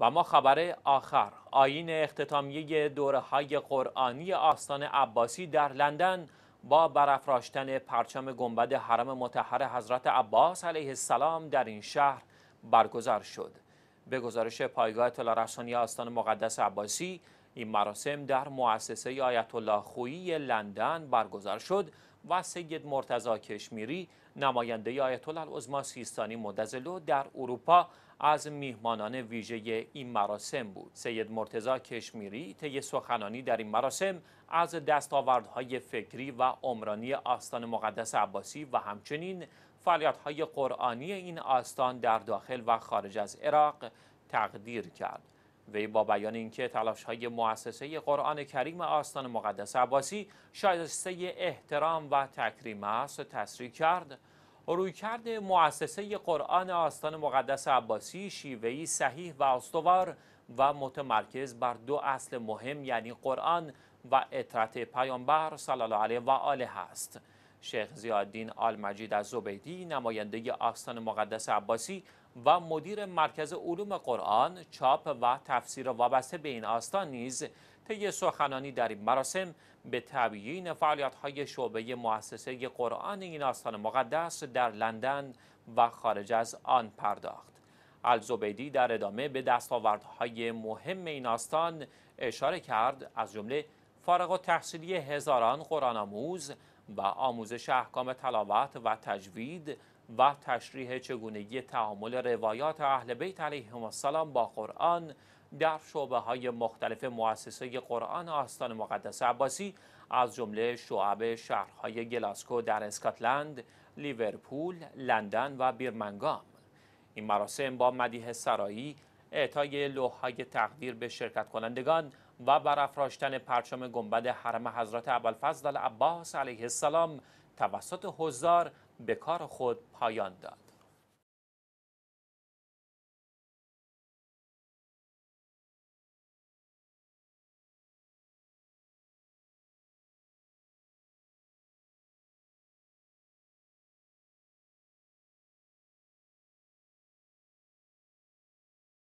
و ما خبر آخر آین اختتامیه دوره های قرآنی آستان عباسی در لندن با برافراشتن پرچم گنبد حرم متحر حضرت عباس علیه السلام در این شهر برگزار شد به گزارش پایگاه اطلاع رسانی آستان مقدس عباسی این مراسم در مؤسسه آیت الله خویی لندن برگزار شد و سید مرتزا کشمیری نماینده آیت العظما سیستانی مدزلو در اروپا از میهمانان ویژه این مراسم بود سید مرتزا کشمیری طی سخنانی در این مراسم از دستاوردهای فکری و عمرانی آستان مقدس عباسی و همچنین فعالیتهای قرآنی این آستان در داخل و خارج از عراق تقدیر کرد وی با بیان اینکه تلاش‌های مؤسسه قرآن کریم آستان مقدس عباسی شایسته احترام و تکریم است تصریح کرد رویکرد مؤسسه قرآن آستان مقدس عباسی شیوهی صحیح و استوار و متمرکز بر دو اصل مهم یعنی قرآن و اطرت پیامبر صلی الله علیه و آله است شیخ زیادین مجید از زبیدی نماینده آستان مقدس عباسی و مدیر مرکز علوم قرآن چاپ و تفسیر وابسته به این آستان نیز طی سخنانی در این مراسم به تبیین فعالیت‌های شعبه مؤسسه قرآن این آستان مقدس در لندن و خارج از آن پرداخت. الزبیدی در ادامه به دستاوردهای مهم این آستان اشاره کرد از جمله فارغ و تحصیلی هزاران قرآن آموز و آموزش احکام تلاوت و تجوید و تشریح چگونگی تعامل روایات اهل بیت علیهم السلام با قرآن در شعبه های مختلف مؤسسه قرآن آستان مقدس عباسی از جمله شعب شهرهای گلاسکو در اسکاتلند، لیورپول، لندن و بیرمنگام این مراسم با مدیه سرایی اعطای های تقدیر به شرکت کنندگان و برافراشتن پرچم گنبد حرم حضرت ابوالفضل عباس علیه السلام توسط حضار به کار خود پایان داد.